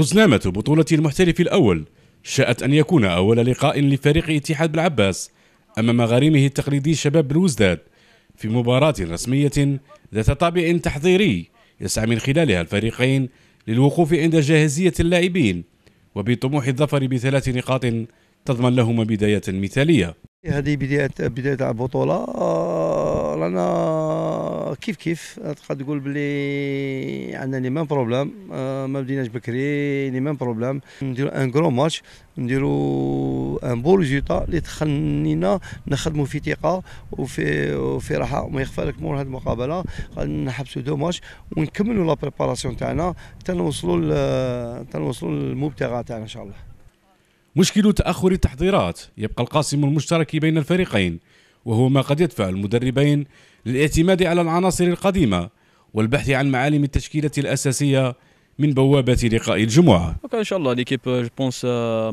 رزنامة بطولة المحترف الأول شاءت أن يكون أول لقاء لفريق اتحاد بالعباس أمام غريمه التقليدي شباب بلوزداد في مباراة رسمية ذات طابع تحضيري يسعى من خلالها الفريقين للوقوف عند جاهزية اللاعبين وبطموح الظفر بثلاث نقاط تضمن لهما بداية مثالية هذه بداية بداية البطولة رانا آه، كيف كيف تقدر تقول بلي عندنا لي ميم بروبليم آه، ما بديناش بكري لي ميم بروبليم نديرو ان كرو ماتش نديرو ان بو ريزولتا اللي تخلينا نخدمو في ثقه وفي وفي راحه ما لك مور هذه المقابله نحبسو دو ماتش ونكملو لا بريباراسيون تاعنا حتى نوصلو حتى نوصلو للمبتغى تاعنا ان شاء الله مشكل تاخر التحضيرات يبقى القاسم المشترك بين الفريقين وهو ما قد يدفع المدربين للاعتماد على العناصر القديمة والبحث عن معالم التشكيلة الأساسية من بوابه لقاء الجمعه ان شاء الله ليكيب جو بونس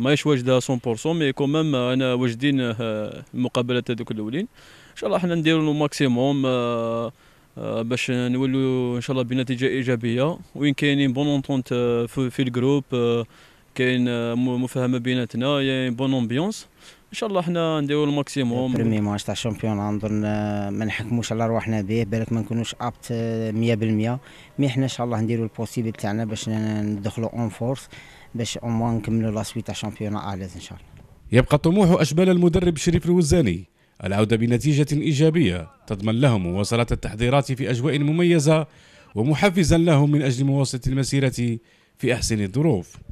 ماهيش واجده 100% مي كون ميم انا واجدين آه، المقابلات هذوك الاولين ان شاء الله حنا نديروا الماكسيموم آه، آه، باش نولوا ان شاء الله بنتيجه ايجابيه وين كاينين بون اونتونت في الجروب كاين مفاهمه بيناتنا بون امبيونس ان شاء الله حنا نديرو الماكسيموم برومي ماتش تاع الشامبيون نظن ما نحكموش على رواحنا به بالك ما نكونوش ابت 100% مي حنا ان شاء الله نديرو البوسيبل تاعنا باش ندخلو اون فورس باش اون نكملو لا سويت تاع الشامبيون اليز ان شاء الله يبقى طموح أشبال المدرب شريف الوزاني العودة بنتيجة إيجابية تضمن لهم مواصلة التحضيرات في أجواء مميزة ومحفزا لهم من أجل مواصلة المسيرة في أحسن الظروف